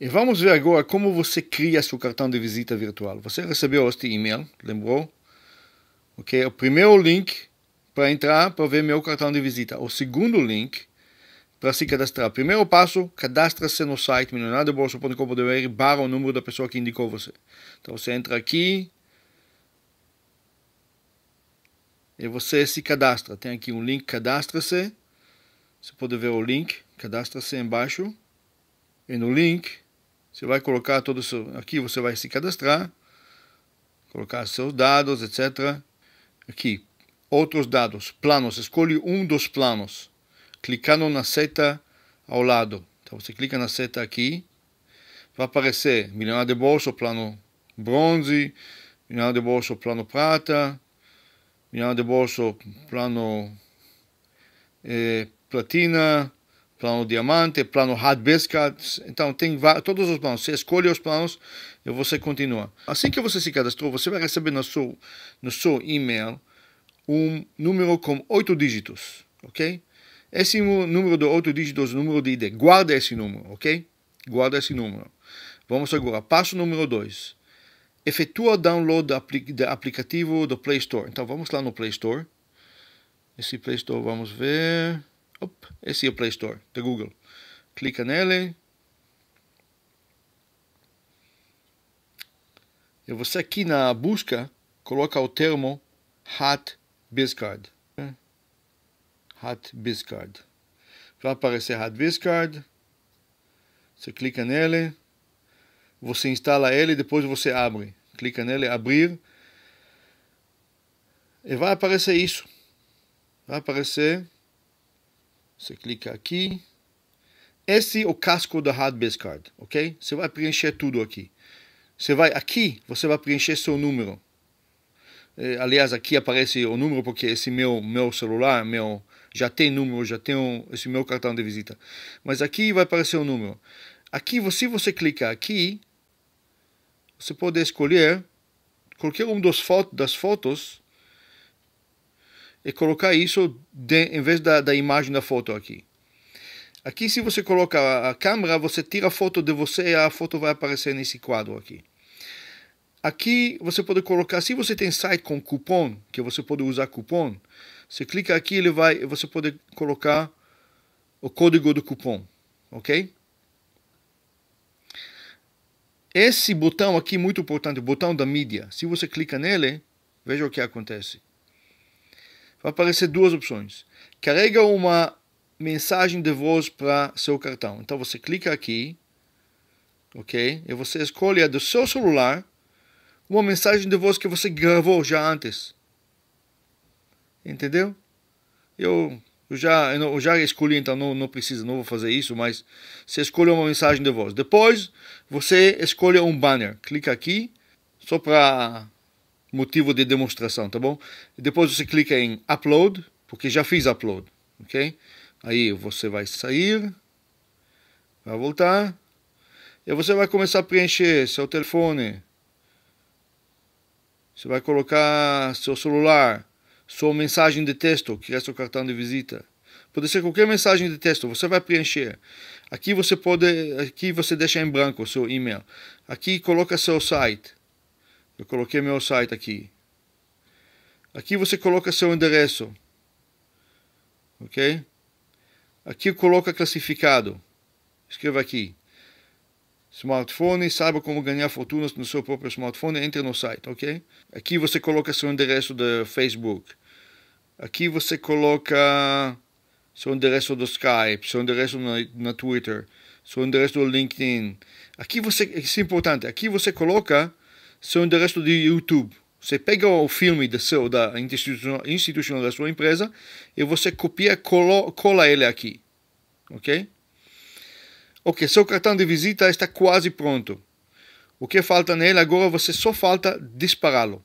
E vamos ver agora como você cria seu cartão de visita virtual. Você recebeu este e-mail, lembrou? Ok, o primeiro link para entrar para ver meu cartão de visita. O segundo link para se cadastrar. Primeiro passo, cadastra-se no site milionadobolsa.com.br barra o número da pessoa que indicou você. Então você entra aqui e você se cadastra. Tem aqui um link, cadastra-se. Você pode ver o link, cadastra-se embaixo. E no link você vai colocar todo o seu. Aqui você vai se cadastrar, colocar seus dados, etc. Aqui, outros dados, planos. Escolhe um dos planos, clicando na seta ao lado. Então você clica na seta aqui, vai aparecer milionário de bolso, plano bronze, milionário de bolso, plano prata, milionário de bolso, plano eh, platina, plano diamante, plano hard biscuits. Então, tem todos os planos. Você escolhe os planos e você continua. Assim que você se cadastrou, você vai receber no seu, no seu e-mail um número com oito dígitos, ok? Esse número de oito dígitos é o número de ID. Guarda esse número, ok? Guarda esse número. Vamos agora. Passo número dois. Efetua download do, do aplicativo do Play Store. Então, vamos lá no Play Store. Esse Play Store, vamos ver Op, esse é o Play Store da Google. Clica nele. E você aqui na busca coloca o termo Hot Biscard. Hot Biscard. Vai aparecer Hot Biscard. Você clica nele. Você instala ele depois você abre. Clica nele, abrir. E vai aparecer isso. Vai aparecer você clica aqui. Esse é o casco da hard base card, ok? Você vai preencher tudo aqui. Você vai aqui, você vai preencher seu número. É, aliás, aqui aparece o número porque esse meu meu celular, meu já tem número, já tem um, esse meu cartão de visita. Mas aqui vai aparecer o número. Aqui, se você clicar aqui, você pode escolher qualquer um dos das fotos e colocar isso de, em vez da, da imagem da foto aqui. Aqui, se você coloca a câmera, você tira a foto de você e a foto vai aparecer nesse quadro aqui. Aqui você pode colocar, se você tem site com cupom, que você pode usar cupom, você clica aqui, ele vai, você pode colocar o código do cupom, ok? Esse botão aqui muito importante, o botão da mídia. Se você clica nele, veja o que acontece vai aparecer duas opções. Carrega uma mensagem de voz para seu cartão. Então você clica aqui, ok? E você escolhe do seu celular uma mensagem de voz que você gravou já antes. Entendeu? Eu, eu já, eu já escolhi, então não, não precisa, não vou fazer isso, mas você escolhe uma mensagem de voz. Depois, você escolhe um banner. Clica aqui, só para motivo de demonstração, tá bom? Depois você clica em Upload, porque já fiz Upload, ok? Aí você vai sair, vai voltar, e você vai começar a preencher seu telefone, você vai colocar seu celular, sua mensagem de texto, que é seu cartão de visita. Pode ser qualquer mensagem de texto, você vai preencher. Aqui você pode, aqui você deixa em branco o seu e-mail. Aqui coloca seu site. Eu coloquei meu site aqui. Aqui você coloca seu endereço. Ok? Aqui coloca classificado. Escreva aqui. Smartphone, saiba como ganhar fortunas no seu próprio smartphone, entre no site, ok? Aqui você coloca seu endereço do Facebook. Aqui você coloca seu endereço do Skype, seu endereço na, na Twitter, seu endereço do LinkedIn. Aqui você, isso é importante, aqui você coloca são do resto de YouTube. Você pega o filme da, seu, da institucional da sua empresa e você copia e cola ele aqui. Ok? Ok, seu cartão de visita está quase pronto. O que falta nele agora, você só falta dispará-lo.